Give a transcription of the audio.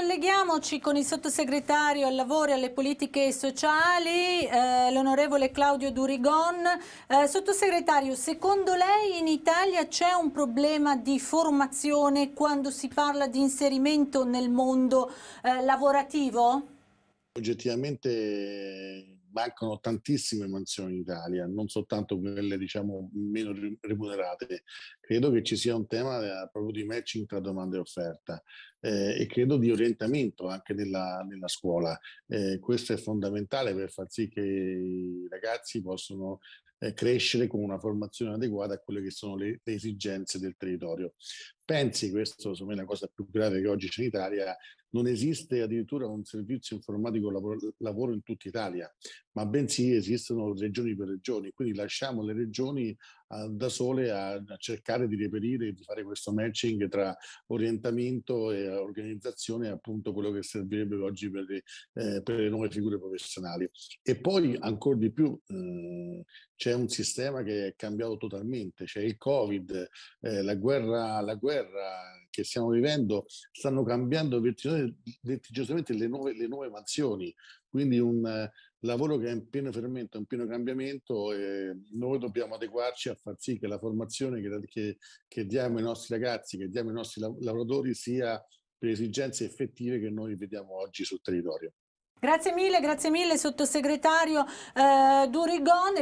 Colleghiamoci con il sottosegretario al lavoro e alle politiche sociali, eh, l'onorevole Claudio Durigon. Eh, sottosegretario, secondo lei in Italia c'è un problema di formazione quando si parla di inserimento nel mondo eh, lavorativo? Oggettivamente mancano tantissime mansioni in Italia, non soltanto quelle diciamo meno remunerate. Credo che ci sia un tema eh, proprio di matching tra domanda e offerta eh, e credo di orientamento anche nella, nella scuola. Eh, questo è fondamentale per far sì che i ragazzi possano eh, crescere con una formazione adeguata a quelle che sono le, le esigenze del territorio. Pensi, questo secondo me è la cosa più grave che oggi c'è in Italia, non esiste addirittura un servizio informatico lavoro, lavoro in tutta Italia, ma bensì esistono regioni per regioni, quindi lasciamo le regioni eh, da sole a, cercare di reperire, e di fare questo matching tra orientamento e organizzazione, appunto quello che servirebbe oggi per le, eh, per le nuove figure professionali. E poi ancora di più eh, c'è un sistema che è cambiato totalmente, c'è il Covid, eh, la guerra, la guerra che stiamo vivendo stanno cambiando vertiginosamente le nuove, le nuove mansioni, quindi un eh, lavoro che è in pieno fermento, in pieno cambiamento e noi dobbiamo adeguarci a far sì che la formazione che, che, che diamo ai nostri ragazzi, che diamo ai nostri lavoratori sia per esigenze effettive che noi vediamo oggi sul territorio. Grazie mille, grazie mille sottosegretario eh, Durigon.